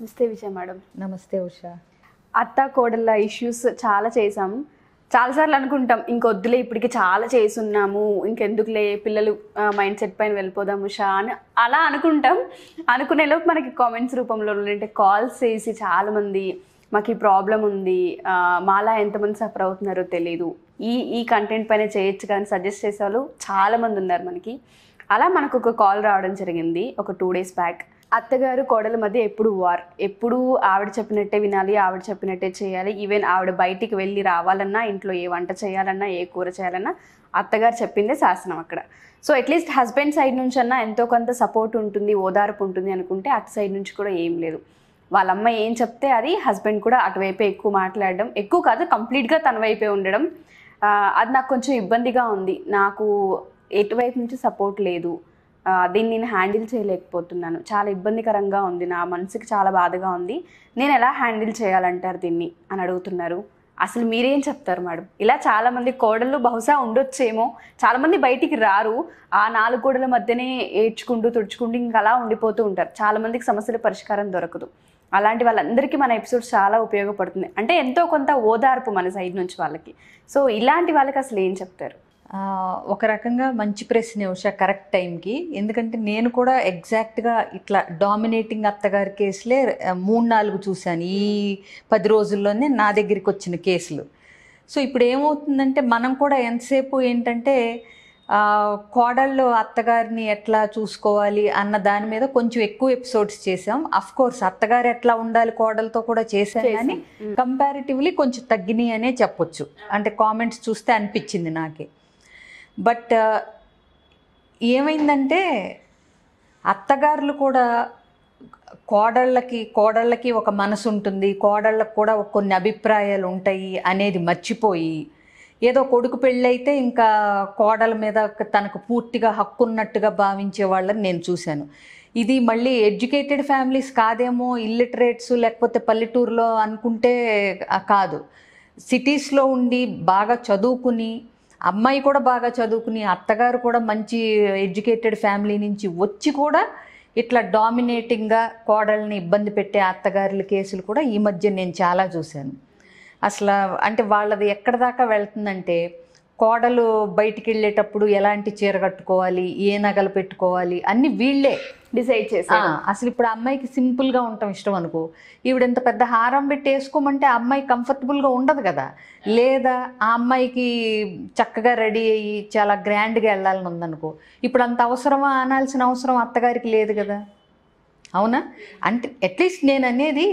నమస్తే విజయ మేడం నమస్తే ఉష అత్త కోడళ్ళ ఇష్యూస్ చాలా చేసాము చాలాసార్లు అనుకుంటాం ఇంకొద్దులే ఇప్పటికి చాలా చేసున్నాము ఇంకెందుకులే పిల్లలు మైండ్ సెట్ పైన వెళ్ళిపోదాం ఉషా అని అలా అనుకుంటాం లోపు మనకి కామెంట్స్ రూపంలో అంటే కాల్స్ చేసి చాలామంది మాకు ఈ ప్రాబ్లం ఉంది మాలా ఎంతమంది సఫర్ అవుతున్నారో తెలియదు ఈ ఈ కంటెంట్ పైన చేయొచ్చు కానీ సజెస్ట్ చేసే వాళ్ళు చాలామంది ఉన్నారు మనకి అలా మనకు ఒక కాల్ రావడం జరిగింది ఒక టూ డేస్ బ్యాక్ అత్తగారు కోడల మధ్య ఎప్పుడు వార్ ఎప్పుడు ఆవిడ చెప్పినట్టే వినాలి ఆవిడ చెప్పినట్టే చేయాలి ఈవెన్ ఆవిడ బయటికి వెళ్ళి రావాలన్నా ఇంట్లో ఏ వంట చేయాలన్నా ఏ కూర చేయాలన్నా అత్తగారు చెప్పిందే శాసనం అక్కడ సో అట్లీస్ట్ హస్బెండ్ సైడ్ నుంచి అన్నా ఎంతో కొంత సపోర్ట్ ఉంటుంది ఓదార్పు ఉంటుంది అనుకుంటే అటు సైడ్ నుంచి కూడా ఏం లేదు వాళ్ళ ఏం చెప్తే అది హస్బెండ్ కూడా అటువైపే ఎక్కువ మాట్లాడడం ఎక్కువ కాదు కంప్లీట్గా తన వైపే ఉండడం అది నాకు కొంచెం ఇబ్బందిగా ఉంది నాకు ఎటువైపు నుంచి సపోర్ట్ లేదు దీన్ని నేను హ్యాండిల్ చేయలేకపోతున్నాను చాలా ఇబ్బందికరంగా ఉంది నా మనసుకి చాలా బాధగా ఉంది నేను ఎలా హ్యాండిల్ చేయాలంటారు దీన్ని అని అడుగుతున్నారు అసలు మీరేం చెప్తారు మేడం ఇలా చాలామంది కోడళ్ళు బహుశా ఉండొచ్చేమో చాలామంది బయటికి రారు ఆ నాలుగు కోడల మధ్యనే ఏడ్చుకుంటూ తుడుచుకుంటూ ఇంకా అలా ఉండిపోతూ ఉంటారు చాలామందికి సమస్యల పరిష్కారం దొరకదు అలాంటి వాళ్ళందరికీ మన ఎపిసోడ్స్ చాలా ఉపయోగపడుతుంది అంటే ఎంతో కొంత ఓదార్పు మన సైడ్ నుంచి వాళ్ళకి సో ఇలాంటి వాళ్ళకి అసలు ఏం చెప్తారు ఒక రకంగా మంచి ప్రశ్న ఉష కరెక్ట్ టైంకి ఎందుకంటే నేను కూడా ఎగ్జాక్ట్గా ఇట్లా డామినేటింగ్ అత్తగారి కేసులే మూడు నాలుగు చూశాను ఈ పది రోజుల్లోనే నా దగ్గరికి వచ్చిన కేసులు సో ఇప్పుడు ఏమవుతుందంటే మనం కూడా ఎంతసేపు ఏంటంటే కోడళ్ళు అత్తగారిని ఎట్లా చూసుకోవాలి అన్న దాని మీద కొంచెం ఎక్కువ ఎపిసోడ్స్ చేసాం అఫ్ కోర్స్ అత్తగారు ఎట్లా ఉండాలి కోడలతో కూడా చేశాం కానీ కంపారిటివ్లీ కొంచెం తగ్గినాయి అనే చెప్పొచ్చు అంటే కామెంట్స్ చూస్తే అనిపించింది నాకే బట్ ఏమైందంటే అత్తగారులు కూడా కోడళ్ళకి కోడళ్ళకి ఒక మనసు ఉంటుంది కోడళ్ళకు కూడా కొన్ని అభిప్రాయాలు ఉంటాయి అనేది మర్చిపోయి ఏదో కొడుకు పెళ్ళైతే ఇంకా కోడల మీద తనకు పూర్తిగా హక్కు ఉన్నట్టుగా భావించే వాళ్ళని నేను చూశాను ఇది మళ్ళీ ఎడ్యుకేటెడ్ ఫ్యామిలీస్ కాదేమో ఇల్లిటరేట్స్ లేకపోతే పల్లెటూరులో అనుకుంటే కాదు సిటీస్లో ఉండి బాగా చదువుకుని అమ్మాయి కూడా బాగా చదువుకుని అత్తగారు కూడా మంచి ఎడ్యుకేటెడ్ ఫ్యామిలీ నుంచి వచ్చి కూడా ఇట్లా డామినేటింగ్గా కోడల్ని ఇబ్బంది పెట్టే అత్తగారుల కేసులు కూడా ఈ మధ్య నేను చాలా చూశాను అసలు అంటే వాళ్ళది ఎక్కడి దాకా వెళ్తుందంటే కోడలు బయటికి వెళ్ళేటప్పుడు ఎలాంటి చీర కట్టుకోవాలి ఏ నగలు పెట్టుకోవాలి అన్నీ వీళ్ళే డిసైడ్ చేశాను అసలు ఇప్పుడు అమ్మాయికి సింపుల్ గా ఉండటం ఇష్టం అనుకో ఈవిడ ఎంత పెద్ద హారం పెట్టి వేసుకోమంటే అమ్మాయి కంఫర్టబుల్ గా ఉండదు కదా లేదా ఆ అమ్మాయికి చక్కగా రెడీ అయ్యి చాలా గ్రాండ్ గా వెళ్ళాలని ఉందనుకో ఇప్పుడు అంత అవసరమా అనాల్సిన అవసరం అత్తగారికి లేదు కదా అవునా అంటే అట్లీస్ట్ నేను అనేది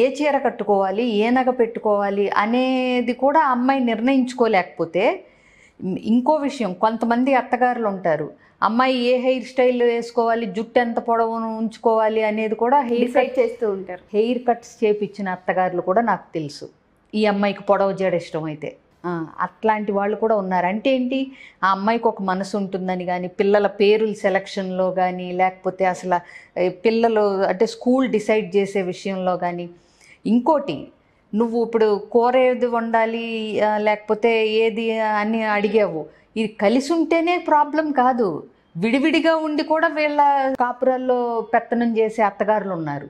ఏ చీర కట్టుకోవాలి ఏ నగ పెట్టుకోవాలి అనేది కూడా అమ్మాయి నిర్ణయించుకోలేకపోతే ఇంకో విషయం కొంతమంది అత్తగారులు ఉంటారు అమ్మాయి ఏ హెయిర్ స్టైల్ వేసుకోవాలి జుట్టు ఎంత పొడవును ఉంచుకోవాలి అనేది కూడా హెయిర్ కట్ చేస్తూ ఉంటారు హెయిర్ కట్స్ చేపించిన అత్తగారులు కూడా నాకు తెలుసు ఈ అమ్మాయికి పొడవు జడ ఇష్టం అయితే అట్లాంటి వాళ్ళు కూడా ఉన్నారు అంటే ఏంటి ఆ అమ్మాయికి ఒక మనసు ఉంటుందని కానీ పిల్లల పేరుల సెలక్షన్లో కానీ లేకపోతే అసలు పిల్లలు అంటే స్కూల్ డిసైడ్ చేసే విషయంలో కానీ ఇంకోటి నువ్వు ఇప్పుడు కూర ఏది వండాలి లేకపోతే ఏది అని అడిగావు ఇది కలిసి ఉంటేనే ప్రాబ్లం కాదు విడివిడిగా ఉండి కూడా వీళ్ళ కాపురాల్లో పెత్తనం చేసే అత్తగారులు ఉన్నారు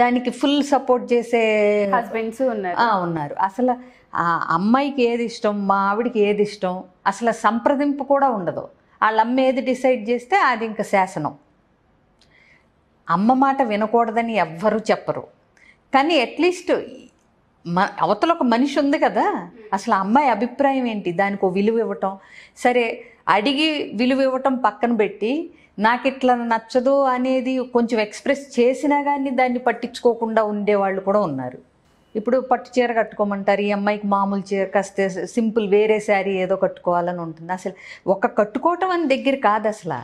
దానికి ఫుల్ సపోర్ట్ చేసే హస్బెండ్స్ ఉన్నారు ఉన్నారు అసలు ఆ అమ్మాయికి ఏది ఇష్టం మా ఆవిడికి ఏది ఇష్టం అసలు సంప్రదింపు కూడా ఉండదు వాళ్ళ అమ్మ ఏది డిసైడ్ చేస్తే అది ఇంకా శాసనం అమ్మ మాట వినకూడదని ఎవ్వరూ చెప్పరు కానీ అట్లీస్ట్ మ అవతల ఒక మనిషి ఉంది కదా అసలు అమ్మాయి అభిప్రాయం ఏంటి దానికి ఓ విలువ ఇవ్వటం సరే అడిగి విలువ ఇవ్వటం పక్కన పెట్టి నాకు ఇట్లా నచ్చదు అనేది కొంచెం ఎక్స్ప్రెస్ చేసినా కానీ దాన్ని పట్టించుకోకుండా ఉండేవాళ్ళు కూడా ఉన్నారు ఇప్పుడు పట్టు చీర కట్టుకోమంటారు ఈ అమ్మాయికి మామూలు చీర కస్తే సింపుల్ వేరే శారీ ఏదో కట్టుకోవాలని ఉంటుంది అసలు ఒక కట్టుకోవటం అని దగ్గర కాదు అసలు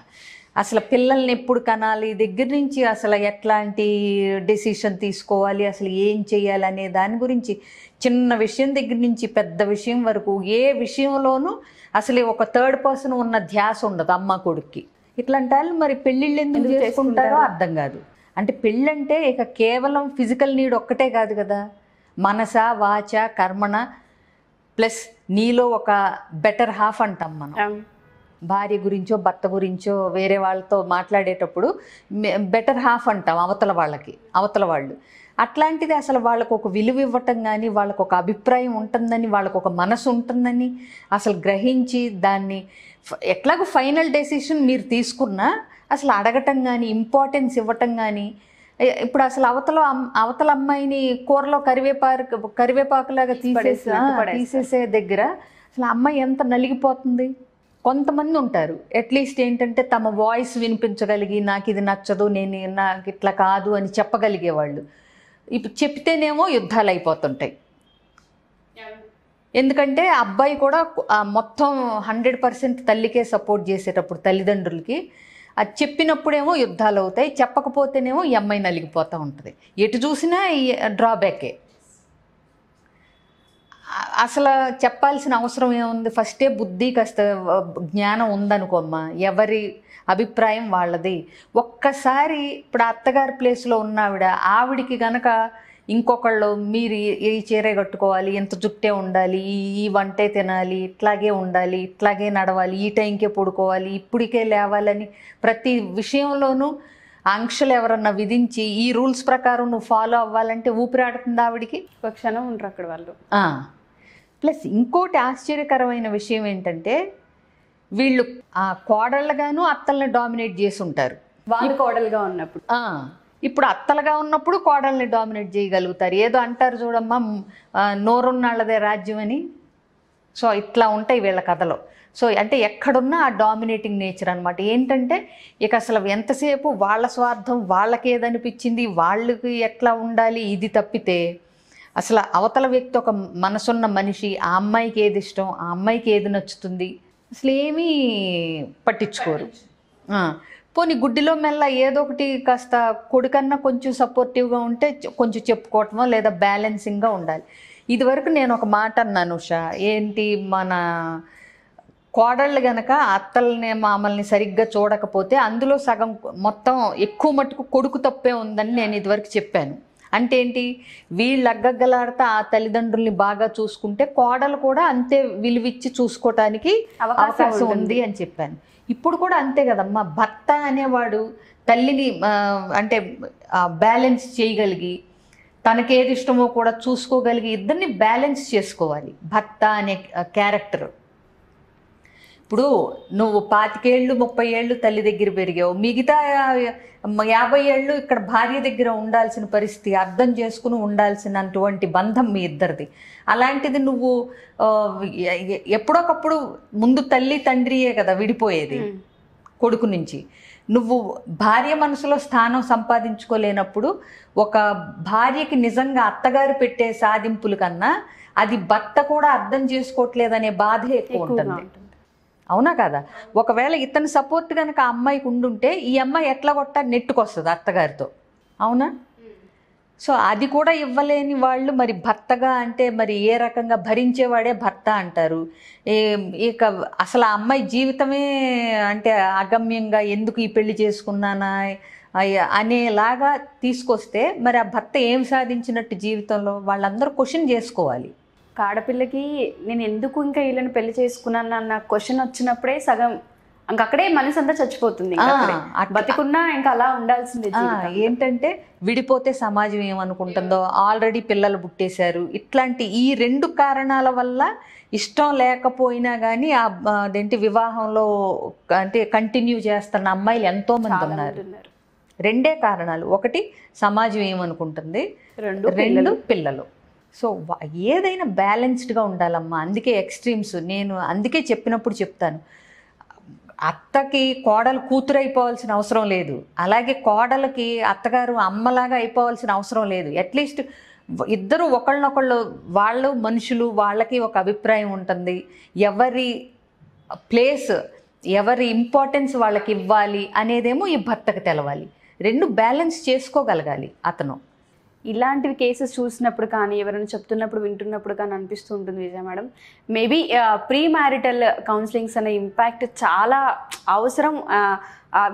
అసలు పిల్లల్ని ఎప్పుడు కనాలి దగ్గర నుంచి అసలు ఎట్లాంటి డెసిషన్ తీసుకోవాలి అసలు ఏం అనే దాని గురించి చిన్న విషయం దగ్గర నుంచి పెద్ద విషయం వరకు ఏ విషయంలోనూ అసలు ఒక థర్డ్ పర్సన్ ఉన్న ధ్యాస ఉండదు అమ్మ కొడుక్కి ఇట్లాంటి వాళ్ళు మరి పెళ్ళిళ్ళు ఎందుకు చేసుకుంటారో అర్థం కాదు అంటే పెళ్ళంటే ఇక కేవలం ఫిజికల్ నీడ్ ఒక్కటే కాదు కదా మనస వాచ కర్మణ ప్లస్ నీలో ఒక బెటర్ హాఫ్ అంటాం మనం భార్య గురించో భర్త గురించో వేరే వాళ్ళతో మాట్లాడేటప్పుడు బెటర్ హాఫ్ అంటాం అవతల వాళ్ళకి అవతల వాళ్ళు అట్లాంటిది అసలు వాళ్ళకు ఒక విలువ ఇవ్వటం కానీ వాళ్ళకు ఒక అభిప్రాయం ఉంటుందని వాళ్ళకు ఒక మనసు ఉంటుందని అసలు గ్రహించి దాన్ని ఎట్లాగో ఫైనల్ డెసిషన్ మీరు తీసుకున్నా అసలు అడగటం కానీ ఇంపార్టెన్స్ ఇవ్వటం కానీ ఇప్పుడు అసలు అవతల అవతల అమ్మాయిని కూరలో కరివేపాకు కరివేపాకులాగా తీసేసి తీసేసే దగ్గర అసలు అమ్మాయి ఎంత నలిగిపోతుంది కొంతమంది ఉంటారు అట్లీస్ట్ ఏంటంటే తమ వాయిస్ వినిపించగలిగి నాకు ఇది నచ్చదు నేను నాకు ఇట్లా కాదు అని చెప్పగలిగేవాళ్ళు ఇప్పుడు చెప్తేనేమో యుద్ధాలు అయిపోతుంటాయి ఎందుకంటే అబ్బాయి కూడా మొత్తం హండ్రెడ్ పర్సెంట్ తల్లికే సపోర్ట్ చేసేటప్పుడు తల్లిదండ్రులకి అది చెప్పినప్పుడేమో యుద్ధాలు అవుతాయి చెప్పకపోతేనేమో ఈ అమ్మాయి నలిగిపోతూ ఉంటుంది ఎటు చూసినా డ్రాబ్యాకే అసలు చెప్పాల్సిన అవసరం ఏముంది ఫస్టే బుద్ధి కాస్త జ్ఞానం ఉందనుకోమ్మా ఎవరి అభిప్రాయం వాళ్ళది ఒక్కసారి ఇప్పుడు అత్తగారి ప్లేస్లో ఉన్నావిడ ఆవిడికి గనక ఇంకొకళ్ళు మీరు ఏ చీరే కట్టుకోవాలి ఎంత జుట్టే ఉండాలి ఈ వంటే తినాలి ఇట్లాగే ఉండాలి ఇట్లాగే నడవాలి ఈ టైంకే పడుకోవాలి ఇప్పటికే లేవాలని ప్రతి విషయంలోనూ ఆంక్షలు ఎవరన్నా విధించి ఈ రూల్స్ ప్రకారం నువ్వు ఫాలో అవ్వాలంటే ఊపిరాడుతుంది ఆవిడికి ఒక క్షణం ఉంటారు అక్కడ వాళ్ళు ప్లస్ ఇంకోటి ఆశ్చర్యకరమైన విషయం ఏంటంటే వీళ్ళు ఆ కోడళ్ళగాను అత్తల్ని డామినేట్ చేసి ఉంటారు వాళ్ళు కోడలుగా ఉన్నప్పుడు ఇప్పుడు అత్తలుగా ఉన్నప్పుడు కోడల్ని డామినేట్ చేయగలుగుతారు ఏదో అంటారు చూడమ్మా నోరున్నాళ్ళదే రాజ్యం అని సో ఇట్లా ఉంటాయి వీళ్ళ కథలో సో అంటే ఎక్కడున్నా ఆ డామినేటింగ్ నేచర్ అనమాట ఏంటంటే ఇక అసలు ఎంతసేపు వాళ్ళ స్వార్థం వాళ్ళకేదనిపించింది వాళ్ళకి ఎట్లా ఉండాలి ఇది తప్పితే అసలు అవతల వ్యక్తి ఒక మనసున్న మనిషి ఆ అమ్మాయికి ఏది ఇష్టం ఆ అమ్మాయికి ఏది నచ్చుతుంది అసలు ఏమీ పట్టించుకోరు పోనీ గుడ్డిలో మెల్ల ఏదో ఒకటి కాస్త కొడుకన్నా కొంచెం సపోర్టివ్గా ఉంటే కొంచెం చెప్పుకోవటమో లేదా బ్యాలెన్సింగ్గా ఉండాలి ఇదివరకు నేను ఒక మాట అన్నాను ఉషా ఏంటి మన కోడళ్ళు గనక అత్తల్ని మామల్ని సరిగ్గా చూడకపోతే అందులో సగం మొత్తం ఎక్కువ మట్టుకు కొడుకు తప్పే ఉందని నేను ఇదివరకు చెప్పాను అంటే ఏంటి వీళ్ళు అగ్గగ్గలాడితే ఆ తల్లిదండ్రుల్ని బాగా చూసుకుంటే కోడలు కూడా అంతే విలువిచ్చి చూసుకోవటానికి అవకాశం ఉంది అని చెప్పాను ఇప్పుడు కూడా అంతే కదమ్మా భర్త అనేవాడు తల్లిని అంటే బ్యాలెన్స్ చేయగలిగి తనకేది ఇష్టమో కూడా చూసుకోగలిగి ఇద్దరిని బ్యాలెన్స్ చేసుకోవాలి భర్త అనే క్యారెక్టర్ ఇప్పుడు నువ్వు పాతికేళ్ళు ముప్పై ఏళ్ళు తల్లి దగ్గర పెరిగావు మిగతా యాభై ఏళ్ళు ఇక్కడ భార్య దగ్గర ఉండాల్సిన పరిస్థితి అర్థం చేసుకుని ఉండాల్సినటువంటి బంధం మీ ఇద్దరిది అలాంటిది నువ్వు ఎప్పుడొకప్పుడు ముందు తల్లి తండ్రియే కదా విడిపోయేది కొడుకు నుంచి నువ్వు భార్య మనసులో స్థానం సంపాదించుకోలేనప్పుడు ఒక భార్యకి నిజంగా అత్తగారు పెట్టే సాధింపులు కన్నా అది భర్త కూడా అర్థం చేసుకోవట్లేదనే బాధ ఎక్కువ ఉంటుంది అవునా కదా ఒకవేళ ఇతని సపోర్ట్ కనుక ఆ అమ్మాయికి ఉండుంటే ఈ అమ్మాయి ఎట్లా కొట్ట నెట్టుకొస్తుంది అత్తగారితో అవునా సో అది కూడా ఇవ్వలేని వాళ్ళు మరి భర్తగా అంటే మరి ఏ రకంగా భరించేవాడే భర్త అంటారు ఇక అసలు ఆ అమ్మాయి జీవితమే అంటే అగమ్యంగా ఎందుకు ఈ పెళ్లి చేసుకున్నానా అనేలాగా తీసుకొస్తే మరి ఆ భర్త ఏం సాధించినట్టు జీవితంలో వాళ్ళందరూ క్వశ్చన్ చేసుకోవాలి ఒక ఆడపిల్లకి నేను ఎందుకు ఇంకా వీళ్ళని పెళ్లి చేసుకున్నాను అన్న క్వశ్చన్ వచ్చినప్పుడే సగం అక్కడే మనసు అంతా చచ్చిపోతుంది బతికున్నా ఇంకా అలా ఉండాల్సింది ఏంటంటే విడిపోతే సమాజం ఏమనుకుంటుందో ఆల్రెడీ పిల్లలు పుట్టేశారు ఇట్లాంటి ఈ రెండు కారణాల వల్ల ఇష్టం లేకపోయినా కానీ అదేంటి వివాహంలో అంటే కంటిన్యూ చేస్తున్న అమ్మాయిలు ఎంతో మంది ఉన్నారు రెండే కారణాలు ఒకటి సమాజం ఏమనుకుంటుంది రెండు పిల్లలు సో ఏదైనా బ్యాలెన్స్డ్గా ఉండాలమ్మా అందుకే ఎక్స్ట్రీమ్స్ నేను అందుకే చెప్పినప్పుడు చెప్తాను అత్తకి కోడలు కూతురు అయిపోవాల్సిన అవసరం లేదు అలాగే కోడలకి అత్తగారు అమ్మలాగా అయిపోవాల్సిన అవసరం లేదు అట్లీస్ట్ ఇద్దరు ఒకళ్ళనొకళ్ళు వాళ్ళు మనుషులు వాళ్ళకి ఒక అభిప్రాయం ఉంటుంది ఎవరి ప్లేస్ ఎవరి ఇంపార్టెన్స్ వాళ్ళకి ఇవ్వాలి అనేదేమో ఈ భర్తకు తెలవాలి రెండు బ్యాలెన్స్ చేసుకోగలగాలి అతను ఇలాంటివి కేసెస్ చూసినప్పుడు కానీ ఎవరైనా చెప్తున్నప్పుడు వింటున్నప్పుడు కానీ అనిపిస్తూ ఉంటుంది Vijaya madam maybe pre marital counsellings అనే ఇంపాక్ట్ చాలా అవసరం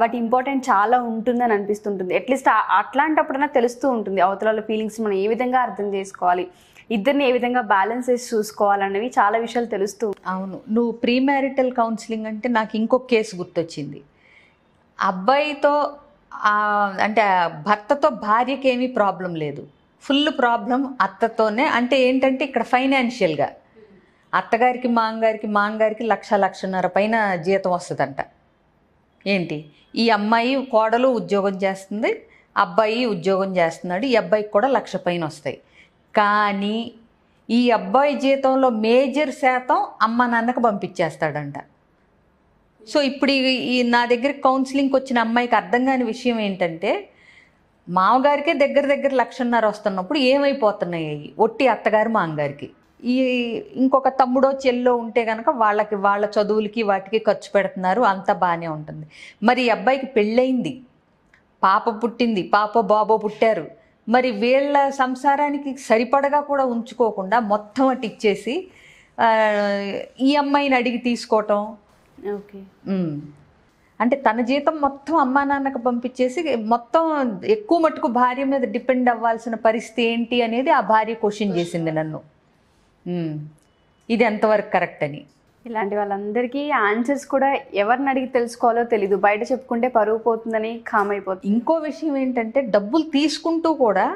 వాటి ఇంపార్టెంట్ చాలా ఉంటుందని అనిపిస్తుంటుంది అట్లీస్ట్ అట్లాంటప్పుడైనా తెలుస్తూ ఉంటుంది అవతల ఫీలింగ్స్ మనం ఏ విధంగా అర్థం చేసుకోవాలి ఇద్దరిని ఏ విధంగా బ్యాలెన్స్ చేసి చూసుకోవాలనేవి చాలా విషయాలు తెలుస్తూ అవును నువ్వు ప్రీ మ్యారిటల్ కౌన్సిలింగ్ అంటే నాకు ఇంకొక కేసు గుర్తొచ్చింది అబ్బాయితో అంటే భర్తతో భార్యకి ఏమీ ప్రాబ్లం లేదు ఫుల్ ప్రాబ్లం అత్తతోనే అంటే ఏంటంటే ఇక్కడ ఫైనాన్షియల్గా అత్తగారికి మాంగారికి మాంగారికి లక్ష లక్షన్నర పైన జీతం వస్తుందంట ఏంటి ఈ అమ్మాయి కోడలు ఉద్యోగం చేస్తుంది అబ్బాయి ఉద్యోగం చేస్తున్నాడు ఈ అబ్బాయికి కూడా లక్ష పైన వస్తాయి కానీ ఈ అబ్బాయి జీతంలో మేజర్ శాతం అమ్మ నాన్నకు పంపించేస్తాడంట సో ఇప్పుడు ఈ నా దగ్గర కౌన్సిలింగ్కి వచ్చిన అమ్మాయికి అర్థం కాని విషయం ఏంటంటే మామగారికే దగ్గర దగ్గర లక్షన్నర వస్తున్నప్పుడు ఏమైపోతున్నాయి ఒట్టి అత్తగారు మామగారికి ఈ ఇంకొక తమ్ముడో చెల్లో ఉంటే కనుక వాళ్ళకి వాళ్ళ చదువులకి వాటికి ఖర్చు పెడుతున్నారు అంతా బాగానే ఉంటుంది మరి ఈ అబ్బాయికి పెళ్ళయింది పాప పుట్టింది పాప బాబో పుట్టారు మరి వీళ్ళ సంసారానికి సరిపడగా కూడా ఉంచుకోకుండా మొత్తం అటు ఇచ్చేసి ఈ అమ్మాయిని అడిగి తీసుకోవటం అంటే తన జీతం మొత్తం అమ్మా నాన్నకు పంపించేసి మొత్తం ఎక్కువ మట్టుకు భార్య మీద డిపెండ్ అవ్వాల్సిన పరిస్థితి ఏంటి అనేది ఆ భార్య క్వశ్చన్ చేసింది నన్ను ఇది ఎంతవరకు కరెక్ట్ అని ఇలాంటి వాళ్ళందరికీ ఆన్సర్స్ కూడా ఎవరిని అడిగి తెలుసుకోవాలో తెలీదు బయట చెప్పుకుంటే పరువు పోతుందని కామైపోతుంది ఇంకో విషయం ఏంటంటే డబ్బులు తీసుకుంటూ కూడా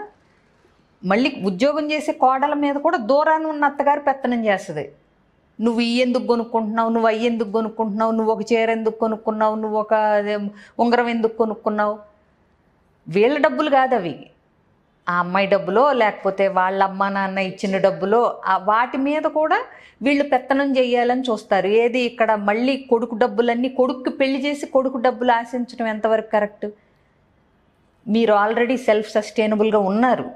మళ్ళీ ఉద్యోగం చేసే కోడల మీద కూడా దూరాన్ని ఉన్న అత్తగారు పెత్తనం చేస్తుంది నువ్వు ఈ ఎందుకు కొనుక్కుంటున్నావు నువ్వు అయ్యి ఎందుకు కొనుక్కుంటున్నావు నువ్వు ఒక చీర ఎందుకు కొనుక్కున్నావు నువ్వు ఒక ఉంగరం ఎందుకు కొనుక్కున్నావు వీళ్ళ డబ్బులు కాదు అవి ఆ అమ్మాయి డబ్బులో లేకపోతే వాళ్ళ అమ్మ నాన్న ఇచ్చిన డబ్బులో వాటి మీద కూడా వీళ్ళు పెత్తనం చేయాలని చూస్తారు ఏది ఇక్కడ మళ్ళీ కొడుకు డబ్బులన్నీ కొడుకు పెళ్లి చేసి కొడుకు డబ్బులు ఆశించడం ఎంతవరకు కరెక్ట్ మీరు ఆల్రెడీ సెల్ఫ్ సస్టైనబుల్గా ఉన్నారు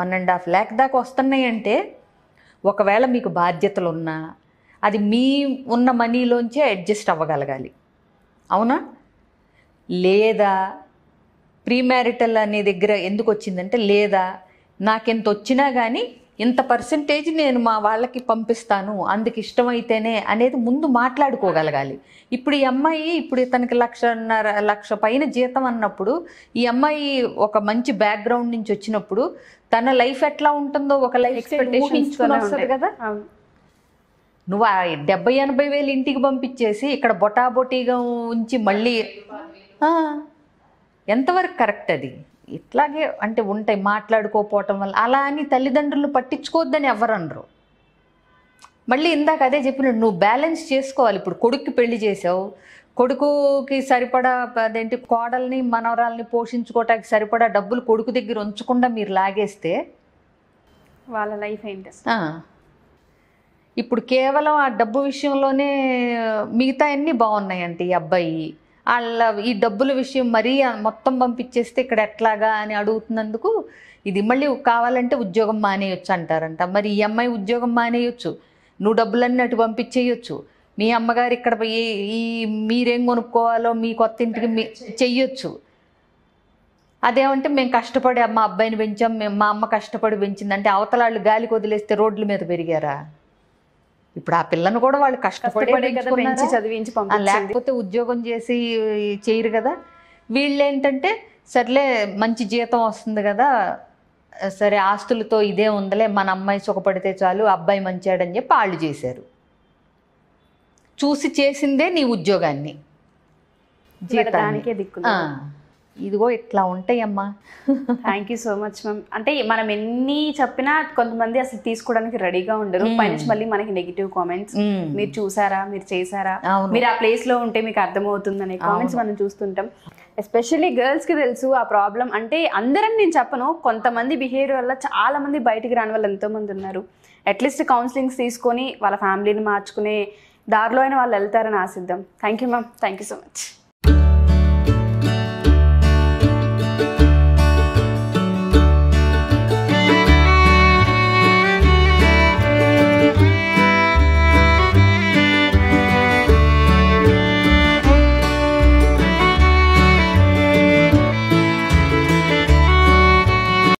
వన్ అండ్ హాఫ్ ల్యాక్ దాకా వస్తున్నాయంటే ఒకవేళ మీకు బాధ్యతలు ఉన్నా అది మీ ఉన్న మనీలోంచే అడ్జస్ట్ అవ్వగలగాలి అవునా లేదా ప్రీ మ్యారిటల్ అనే దగ్గర ఎందుకు వచ్చిందంటే లేదా నాకెంత వచ్చినా కానీ ఇంత పర్సంటేజ్ నేను మా వాళ్ళకి పంపిస్తాను అందుకు ఇష్టమైతేనే అనేది ముందు మాట్లాడుకోగలగాలి ఇప్పుడు ఈ అమ్మాయి ఇప్పుడు తనకి లక్షన్నర లక్ష పైన జీతం అన్నప్పుడు ఈ అమ్మాయి ఒక మంచి బ్యాక్గ్రౌండ్ నుంచి వచ్చినప్పుడు తన లైఫ్ ఎట్లా ఉంటుందో ఒక లైఫ్ ఎక్స్పెక్టేషన్ కదా నువ్వు ఆ డెబ్బై ఎనభై వేలు ఇంటికి పంపించేసి ఇక్కడ బొటాబొటీగా ఉంచి మళ్ళీ ఎంతవరకు కరెక్ట్ అది ఇట్లాగే అంటే ఉంటాయి మాట్లాడుకోపోవటం వల్ల అలా అని తల్లిదండ్రులు పట్టించుకోవద్దని ఎవరనరు మళ్ళీ ఇందాక అదే చెప్పిన నువ్వు బ్యాలెన్స్ చేసుకోవాలి ఇప్పుడు కొడుక్కి పెళ్లి చేసావు కొడుకుకి సరిపడా అదేంటి కోడల్ని మనవరాల్ని పోషించుకోవటానికి సరిపడా డబ్బులు కొడుకు దగ్గర ఉంచకుండా మీరు లాగేస్తే వాళ్ళ లైఫ్ ఏంటి ఇప్పుడు కేవలం ఆ డబ్బు విషయంలోనే మిగతా అన్ని బాగున్నాయండి ఈ అబ్బాయి వాళ్ళ ఈ డబ్బుల విషయం మరీ మొత్తం పంపించేస్తే ఇక్కడ ఎట్లాగా అని అడుగుతున్నందుకు ఇది మళ్ళీ కావాలంటే ఉద్యోగం మానేయొచ్చు అంటారంట మరి ఈ అమ్మాయి ఉద్యోగం మానేయొచ్చు నువ్వు డబ్బులన్నీ అటు పంపించేయొచ్చు మీ అమ్మగారు ఇక్కడ ఈ మీరేం కొనుక్కోవాలో మీ కొత్త ఇంటికి మీ చెయ్యొచ్చు అదేమంటే మేము కష్టపడి మా అబ్బాయిని పెంచాం మేము మా అమ్మ కష్టపడి పెంచిందంటే అవతలాళ్ళు గాలికి వదిలేస్తే రోడ్ల మీద పెరిగారా ఇప్పుడు ఆ పిల్లను కూడా వాళ్ళు కష్టపడి చదివించి లేకపోతే ఉద్యోగం చేసి చేయరు కదా వీళ్ళు ఏంటంటే సర్లే మంచి జీతం వస్తుంది కదా సరే ఆస్తులతో ఇదే ఉందలే మన అమ్మాయి సుఖపడితే చాలు అబ్బాయి మంచాడని చెప్పి వాళ్ళు చేశారు చూసి చేసిందే నీ ఉద్యోగాన్ని జీతానికి దిక్కు ఇదిగో ఇట్లా ఉంటాయమ్మా thank you so much ma'am అంటే మనం ఎన్ని చెప్పినా కొంతమంది అసలు తీసుకోవడానికి రెడీగా ఉండరు hmm. పైనుంచి మళ్ళీ మనకి నెగిటివ్ కామెంట్స్ hmm. మీరు చూసారా మీరు చేశారా మీరు ఆ ప్లేస్ లో ఉంటే మీకు అర్థమవుతుంది అనే కామెంట్స్ మనం చూస్తుంటాం ఎస్పెషల్లీ గర్ల్స్ కి తెలుసు ఆ ప్రాబ్లం అంటే అందరం నేను చెప్పను కొంతమంది బిహేవియర్ వల్ల చాలా మంది బయటికి రాని వాళ్ళు ఎంతో మంది ఉన్నారు అట్లీస్ట్ కౌన్సిలింగ్స్ తీసుకొని వాళ్ళ ఫ్యామిలీని మార్చుకునే దారిలో అయినా వాళ్ళు వెళ్తారని ఆశిద్దాం thank you ma'am thank you so much